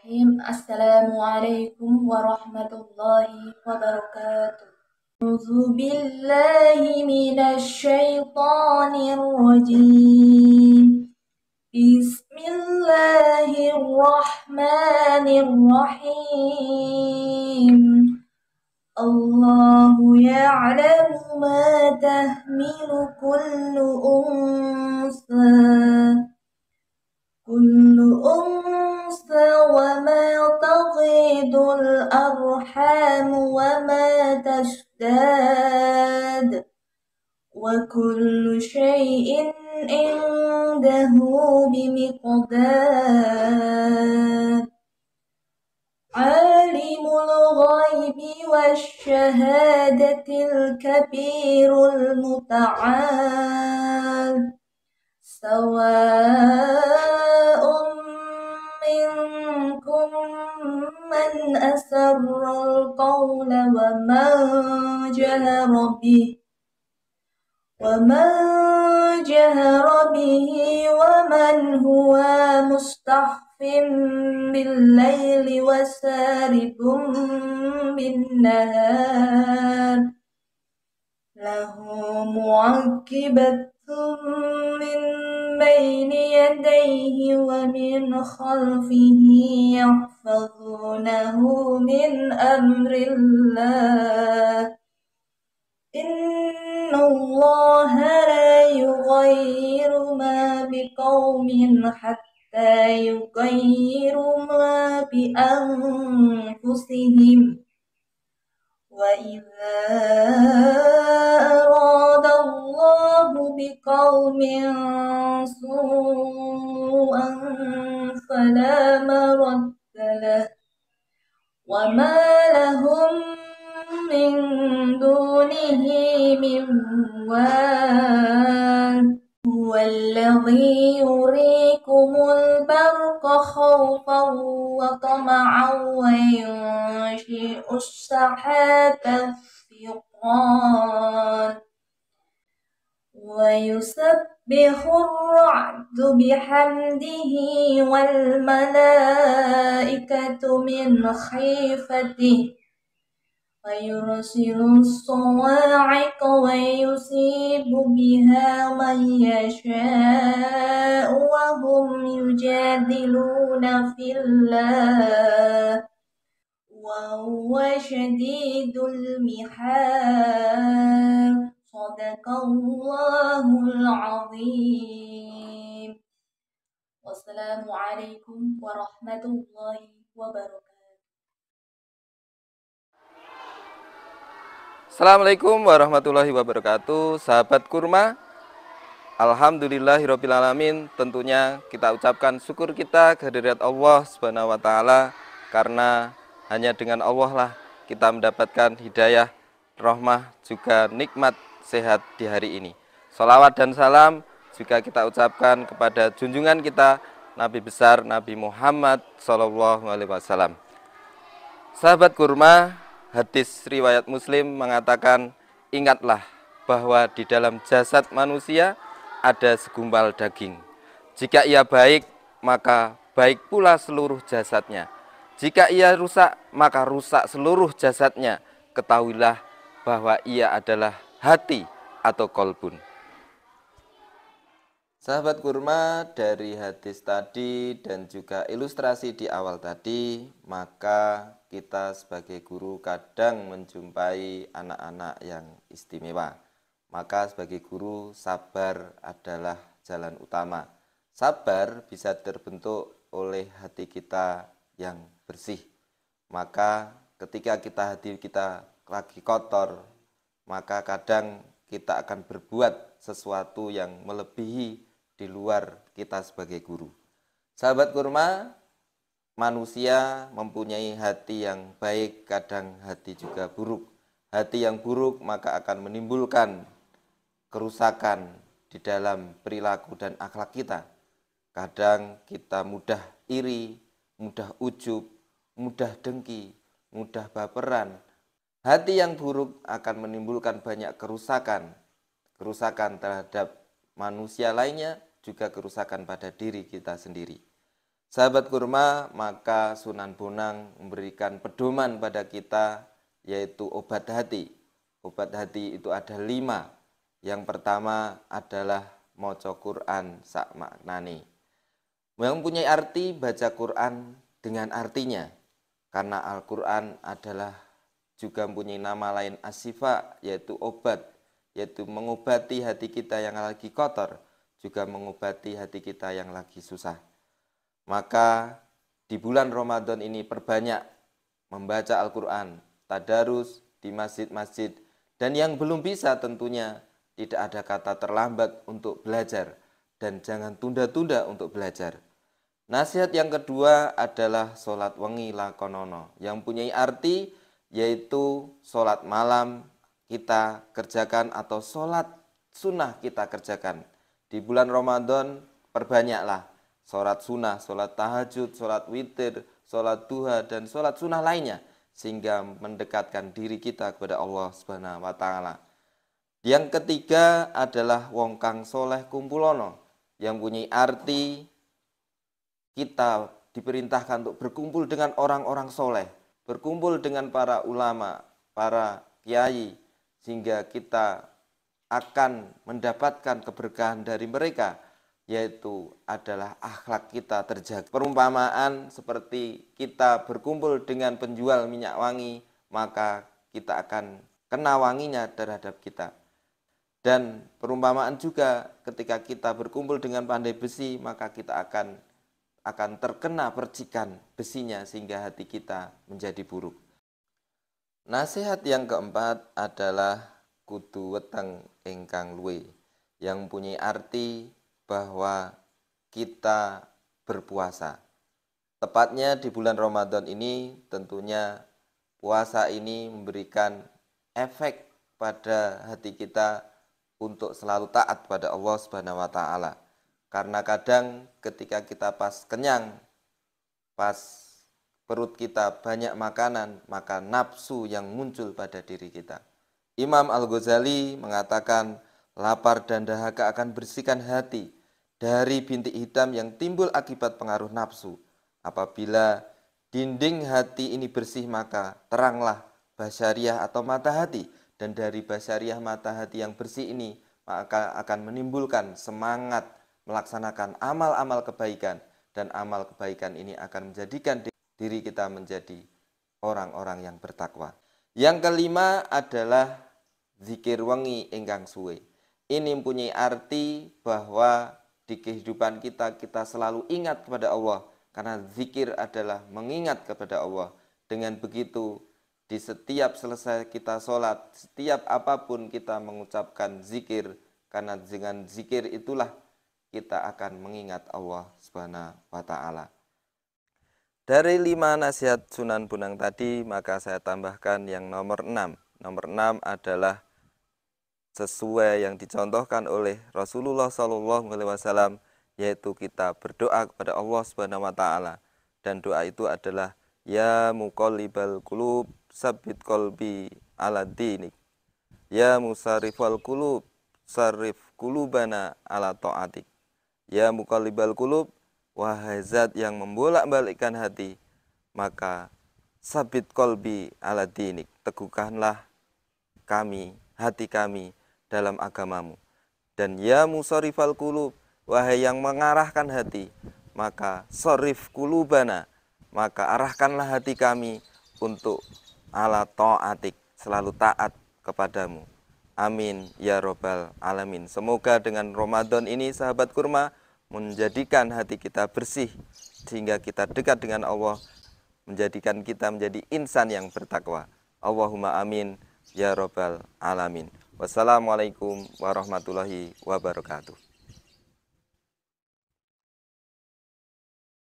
الرحيم السلام عليكم ورحمة الله وبركاته أعوذ بالله من الشيطان الرجيم بسم الله الرحمن الرحيم الله يعلم ما تحمل كل أنثى ذو الأرحام وما تشتاد وكل شيء عنده بمقدار عالم الغيب والشهادة الكبير المتعال سواء القول ومن جهر به ومن جهر به ومن هو مستخف بالليل وسارب بالنهار له معقبة من بين يديه ومن خلفه يحفظ يحفظونه من أمر الله إن الله لا يغير ما بقوم حتى يغير ما بأنفسهم وإذا أراد الله بقوم سوءا فلا مرد وما لهم من دونه من وان هو الذي يريكم البرق خوفا وطمعا وينشئ السحاب الثقال ويسبح الرعد بحمده والملائكة من خيفته ويرسل الصواعق ويصيب بها من يشاء وهم يجادلون في الله وهو شديد المحال Wassalamualaikum warahmatullahi wabarakatuh. Assalamualaikum warahmatullahi wabarakatuh, sahabat kurma. Alhamdulillahirobbilalamin. Tentunya kita ucapkan syukur kita kehadirat Allah Subhanahu wa taala karena hanya dengan Allah lah kita mendapatkan hidayah, rahmah juga nikmat sehat di hari ini. Salawat dan salam juga kita ucapkan kepada junjungan kita Nabi besar Nabi Muhammad Shallallahu Alaihi Wasallam. Sahabat kurma, hadis riwayat Muslim mengatakan, ingatlah bahwa di dalam jasad manusia ada segumpal daging. Jika ia baik, maka baik pula seluruh jasadnya. Jika ia rusak, maka rusak seluruh jasadnya. Ketahuilah bahwa ia adalah hati atau kolbun. Sahabat kurma, dari hadis tadi dan juga ilustrasi di awal tadi, maka kita sebagai guru kadang menjumpai anak-anak yang istimewa. Maka sebagai guru, sabar adalah jalan utama. Sabar bisa terbentuk oleh hati kita yang bersih. Maka ketika kita hati kita lagi kotor, maka kadang kita akan berbuat sesuatu yang melebihi di luar kita sebagai guru. Sahabat kurma, manusia mempunyai hati yang baik, kadang hati juga buruk. Hati yang buruk maka akan menimbulkan kerusakan di dalam perilaku dan akhlak kita. Kadang kita mudah iri, mudah ujub, mudah dengki, mudah baperan, Hati yang buruk akan menimbulkan banyak kerusakan, kerusakan terhadap manusia lainnya, juga kerusakan pada diri kita sendiri. Sahabat kurma, maka Sunan Bonang memberikan pedoman pada kita, yaitu obat hati. Obat hati itu ada lima. Yang pertama adalah moco Quran sak maknani. Yang mempunyai arti baca Quran dengan artinya. Karena Al-Quran adalah juga mempunyai nama lain asifa yaitu obat yaitu mengobati hati kita yang lagi kotor juga mengobati hati kita yang lagi susah maka di bulan Ramadan ini perbanyak membaca Al-Qur'an tadarus di masjid-masjid dan yang belum bisa tentunya tidak ada kata terlambat untuk belajar dan jangan tunda-tunda untuk belajar Nasihat yang kedua adalah sholat wengi lakonono yang punya arti yaitu sholat malam kita kerjakan atau sholat sunnah kita kerjakan. Di bulan Ramadan perbanyaklah sholat sunnah, sholat tahajud, sholat witir, sholat duha, dan sholat sunnah lainnya. Sehingga mendekatkan diri kita kepada Allah Subhanahu wa Ta'ala. Yang ketiga adalah wong kang soleh kumpulono yang punya arti kita diperintahkan untuk berkumpul dengan orang-orang soleh berkumpul dengan para ulama, para kiai, sehingga kita akan mendapatkan keberkahan dari mereka, yaitu adalah akhlak kita terjaga. Perumpamaan seperti kita berkumpul dengan penjual minyak wangi, maka kita akan kena wanginya terhadap kita. Dan perumpamaan juga ketika kita berkumpul dengan pandai besi, maka kita akan akan terkena percikan besinya sehingga hati kita menjadi buruk. Nasihat yang keempat adalah kudu weteng ingkang luwe yang punya arti bahwa kita berpuasa. Tepatnya di bulan Ramadan ini tentunya puasa ini memberikan efek pada hati kita untuk selalu taat pada Allah Subhanahu wa taala. Karena kadang ketika kita pas kenyang, pas perut kita banyak makanan, maka nafsu yang muncul pada diri kita. Imam Al-Ghazali mengatakan, lapar dan dahaga akan bersihkan hati dari bintik hitam yang timbul akibat pengaruh nafsu. Apabila dinding hati ini bersih maka teranglah basyariah atau mata hati dan dari basyariah mata hati yang bersih ini maka akan menimbulkan semangat melaksanakan amal-amal kebaikan dan amal kebaikan ini akan menjadikan diri kita menjadi orang-orang yang bertakwa. Yang kelima adalah zikir wangi enggang suwe. Ini mempunyai arti bahwa di kehidupan kita kita selalu ingat kepada Allah karena zikir adalah mengingat kepada Allah. Dengan begitu di setiap selesai kita sholat, setiap apapun kita mengucapkan zikir karena dengan zikir itulah kita akan mengingat Allah Subhanahu wa taala. Dari lima nasihat Sunan Bunang tadi, maka saya tambahkan yang nomor enam. Nomor enam adalah sesuai yang dicontohkan oleh Rasulullah Shallallahu Alaihi Wasallam, yaitu kita berdoa kepada Allah Subhanahu Wa Taala. Dan doa itu adalah Ya Mukolibal Kulub sabit kolbi ala dinik Ya musarifal Kulub sarif Kulubana ala ta'atik Ya mukalibal kulub, wahai zat yang membolak-balikkan hati, maka sabit kolbi ala dinik, teguhkanlah kami, hati kami dalam agamamu. Dan ya musarifal kulub, wahai yang mengarahkan hati, maka sorif kulubana, maka arahkanlah hati kami untuk ala ta'atik, selalu taat kepadamu. Amin ya robbal alamin. Semoga dengan Ramadan ini sahabat kurma menjadikan hati kita bersih sehingga kita dekat dengan Allah menjadikan kita menjadi insan yang bertakwa Allahumma amin ya robbal alamin wassalamualaikum warahmatullahi wabarakatuh